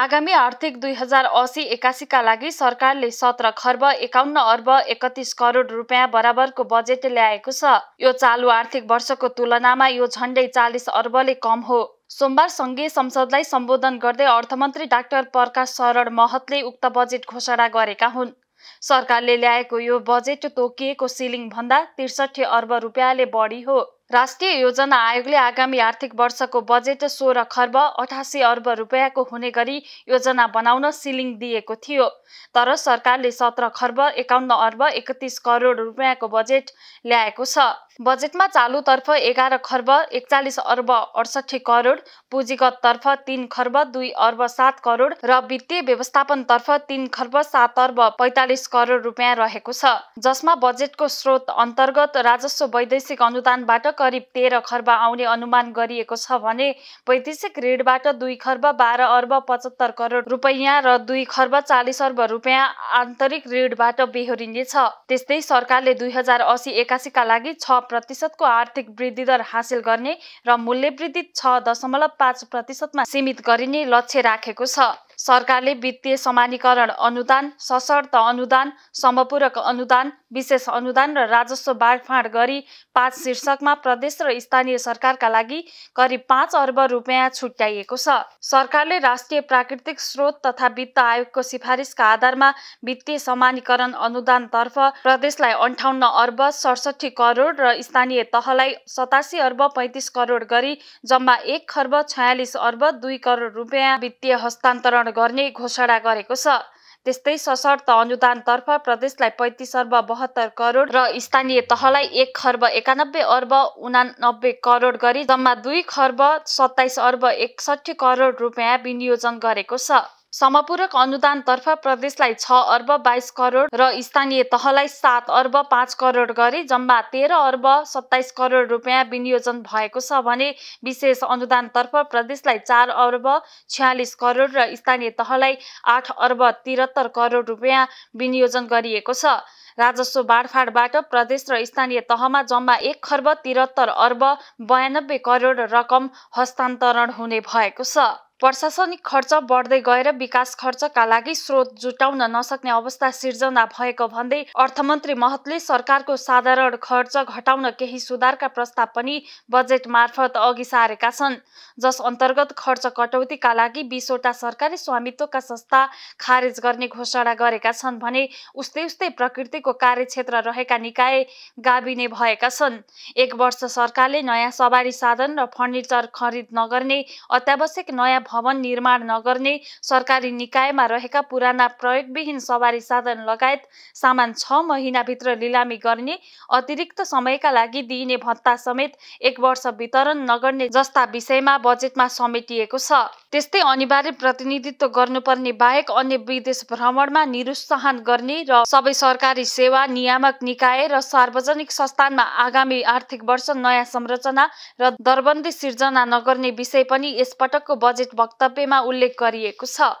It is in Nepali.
आगामी आर्थिक दुई हजार असी एकासीका लागि सरकारले सत्र खर्ब एकाउन्न अर्ब एकतिस करोड रुपियाँ बराबरको बजेट ल्याएको छ यो चालु आर्थिक वर्षको तुलनामा यो झन्डै चालिस अर्बले कम हो सोमबार सङ्घीय संसदलाई सम्बोधन गर्दै अर्थमन्त्री डाक्टर प्रकाश शरण महतले उक्त बजेट घोषणा गरेका हुन् सरकारले ल्याएको यो बजेट तोकिएको सिलिङभन्दा त्रिसठी अर्ब रुपियाँले बढी हो राष्ट्रिय योजना आयोगले आगामी आर्थिक वर्षको बजेट सोह्र खर्ब अठासी अर्ब रुपियाँको हुने गरी योजना बनाउन सिलिङ दिएको थियो तर सरकारले सत्र खर्ब एकाउन्न अर्ब एकतिस करोड रुपियाँको बजेट ल्याएको छ बजेटमा चालुतर्फ एघार खर्ब एकचालिस अर्ब अडसठी करोड पुँजीगत तर्फ तिन खर्ब दुई अर्ब सात करोड र वित्तीय व्यवस्थापनतर्फ तिन खर्ब सात अर्ब पैँतालिस करोड रुपियाँ रहेको छ जसमा बजेटको स्रोत अन्तर्गत राजस्व वैदेशिक अनुदानबाट करिब तेह्र खर्ब आउने अनुमान गरिएको छ भने वैदेशिक ऋणबाट दुई खर्ब बाह्र अर्ब पचहत्तर करोड रुपैयाँ र दुई खर्ब चालिस अर्ब रुपियाँ आन्तरिक ऋणबाट बेहोरिनेछ त्यस्तै सरकारले दुई हजार असी एकासीका लागि छ प्रतिशतको आर्थिक वृद्धि दर हासिल गर्ने र मूल्य वृद्धि छ दशमलव पाँच प्रतिशतमा सीमित गरिने लक्ष्य राखेको छ सरकारले वित्तीय समानीकरण अनुदान सशर्त अनुदान समपूरक अनुदान विशेष अनुदान र राजस्व बाँडफाँड गरी पाँच शीर्षकमा प्रदेश र स्थानीय सरकारका लागि करिब पाँच अर्ब रुपियाँ छुट्याइएको छ सरकारले राष्ट्रिय प्राकृतिक स्रोत तथा वित्त आयोगको सिफारिसका आधारमा वित्तीय समानीकरण अनुदानतर्फ प्रदेशलाई अन्ठाउन्न अर्ब सडसठी करोड र स्थानीय तहलाई सतासी अर्ब पैँतिस करोड गरी जम्मा एक खर्ब छयालिस अर्ब दुई करोड रुपियाँ वित्तीय हस्तान्तरण गर्ने घोषणा गरेको छ त्यस्तै सशर्त अनुदानतर्फ प्रदेशलाई पैँतिस अर्ब बहत्तर करोड र स्थानीय तहलाई एक खर्ब एकानब्बे अर्ब उनानब्बे करोड गरी जम्मा दुई खर्ब सत्ताइस अर्ब एकसठी करोड रुपियाँ विनियोजन गरेको छ समपूरक अनुदानतर्फ प्रदेशलाई छ अर्ब बाइस करोड र स्थानीय तहलाई सात अर्ब पाँच करोड गरी जम्मा तेह्र अर्ब सत्ताइस करोड रुपियाँ विनियोजन भएको छ भने विशेष अनुदानतर्फ प्रदेशलाई चार अर्ब छ्यालिस करोड र स्थानीय तहलाई आठ अर्ब त्रिहत्तर करोड रुपियाँ विनियोजन गरिएको छ राजस्व बाँडफाँडबाट प्रदेश र स्थानीय तहमा जम्मा एक खर्ब त्रिहत्तर अर्ब बयानब्बे करोड रकम हस्तान्तरण हुने भएको छ प्रशासनिक खर्च बढ्दै गएर विकास खर्चका लागि स्रोत जुटाउन नसक्ने अवस्था सिर्जना भएको भन्दै अर्थमन्त्री महतले सरकारको साधारण खर्च घटाउन केही सुधारका प्रस्ताव पनि बजेट मार्फत अघि सारेका छन् जस अन्तर्गत खर्च कटौतीका लागि बिसवटा सरकारी स्वामित्वका संस्था खारेज गर्ने घोषणा गरेका छन् भने उस्तै उस्तै प्रकृतिको कार्यक्षेत्र रहेका निकाय गाविने भएका छन् एक वर्ष सरकारले नयाँ सवारी साधन र फर्निचर खरिद नगर्ने अत्यावश्यक नयाँ भवन निर्माण नगर्ने सरकारी निकायमा रहेका पुराना प्रयोगविहीन सवारी साधन लगायत सामान छ महिनाभित्र लिलामी गर्ने अतिरिक्त समयका लागि दिइने भत्ता समेत एक वर्ष वितरण नगर्ने जस्ता विषयमा बजेटमा समेटिएको छ त्यस्तै अनिवार्य प्रतिनिधित्व गर्नुपर्ने बाहेक अन्य विदेश भ्रमणमा निरुत्साहन गर्ने र सबै सरकारी सेवा नियामक निकाय र सार्वजनिक संस्थानमा आगामी आर्थिक वर्ष नयाँ संरचना र दरबन्दी सिर्जना नगर्ने विषय पनि यसपटकको बजेट वक्तव्यमा उल्लेख गरिएको छ